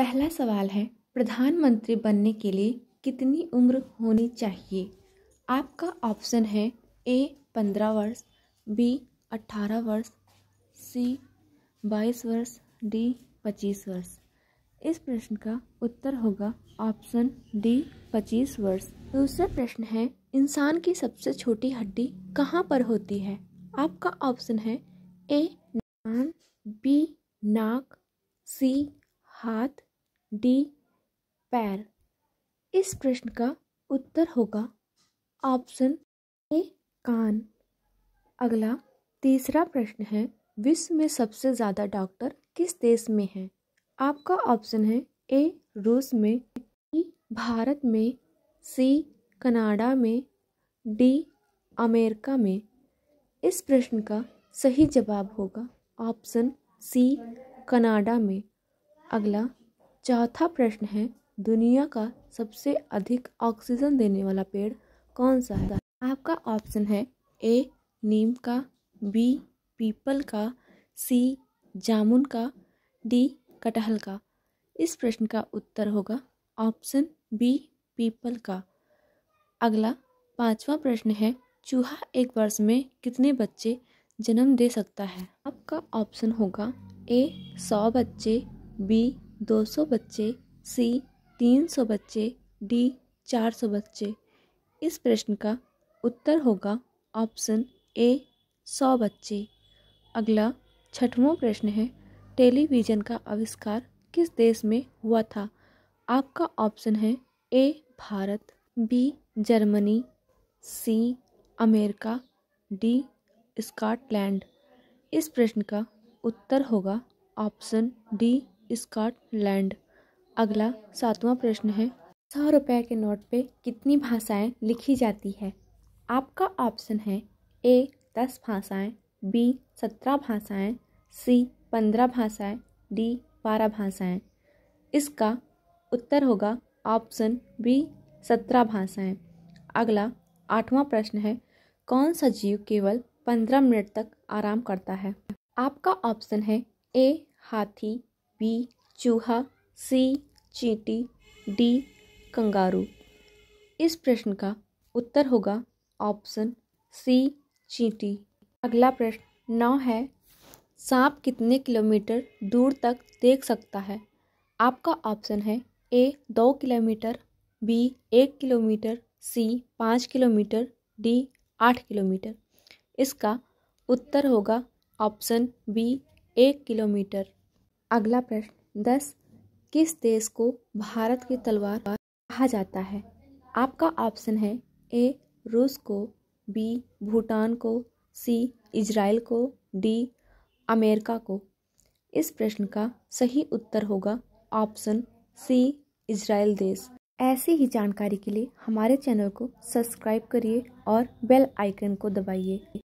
पहला सवाल है प्रधानमंत्री बनने के लिए कितनी उम्र होनी चाहिए आपका ऑप्शन है ए पंद्रह वर्ष बी अट्ठारह वर्ष सी बाईस वर्ष डी पच्चीस वर्ष इस प्रश्न का उत्तर होगा ऑप्शन डी पच्चीस वर्ष दूसरा प्रश्न है इंसान की सबसे छोटी हड्डी कहाँ पर होती है आपका ऑप्शन है ए नाक बी नाक सी हाथ डी पैर इस प्रश्न का उत्तर होगा ऑप्शन ए कान अगला तीसरा प्रश्न है विश्व में सबसे ज़्यादा डॉक्टर किस देश में हैं आपका ऑप्शन है ए रूस में बी भारत में सी कनाडा में डी अमेरिका में इस प्रश्न का सही जवाब होगा ऑप्शन सी कनाडा में अगला चौथा प्रश्न है दुनिया का सबसे अधिक ऑक्सीजन देने वाला पेड़ कौन सा है आपका ऑप्शन है ए नीम का बी पीपल का सी जामुन का डी कटहल का इस प्रश्न का उत्तर होगा ऑप्शन बी पीपल का अगला पांचवा प्रश्न है चूहा एक वर्ष में कितने बच्चे जन्म दे सकता है आपका ऑप्शन होगा ए सौ बच्चे बी 200 बच्चे सी 300 बच्चे डी 400 बच्चे इस प्रश्न का उत्तर होगा ऑप्शन ए 100 बच्चे अगला छठवां प्रश्न है टेलीविज़न का आविष्कार किस देश में हुआ था आपका ऑप्शन है A Bharat B Germany C America D Scotland इस प्रश्न का उत्तर होगा ऑप्शन डी स्कॉटलैंड अगला सातवां प्रश्न है सौ रुपये के नोट पे कितनी भाषाएं लिखी जाती है आपका ऑप्शन है ए दस भाषाएं, बी सत्रह भाषाएं, सी पंद्रह भाषाएं, डी बारह भाषाएं। इसका उत्तर होगा ऑप्शन बी सत्रह भाषाएं। अगला आठवां प्रश्न है कौन सा जीव केवल पंद्रह मिनट तक आराम करता है आपका ऑप्शन है ए हाथी बी चूहा सी चींटी डी कंगारू इस प्रश्न का उत्तर होगा ऑप्शन सी चींटी अगला प्रश्न नौ है सांप कितने किलोमीटर दूर तक देख सकता है आपका ऑप्शन है ए दो किलोमीटर बी एक किलोमीटर सी पाँच किलोमीटर डी आठ किलोमीटर इसका उत्तर होगा ऑप्शन बी एक किलोमीटर अगला प्रश्न दस किस देश को भारत की तलवार कहा जाता है आपका ऑप्शन है ए रूस को बी भूटान को सी इजराइल को डी अमेरिका को इस प्रश्न का सही उत्तर होगा ऑप्शन सी इजराइल देश ऐसी ही जानकारी के लिए हमारे चैनल को सब्सक्राइब करिए और बेल आइकन को दबाइए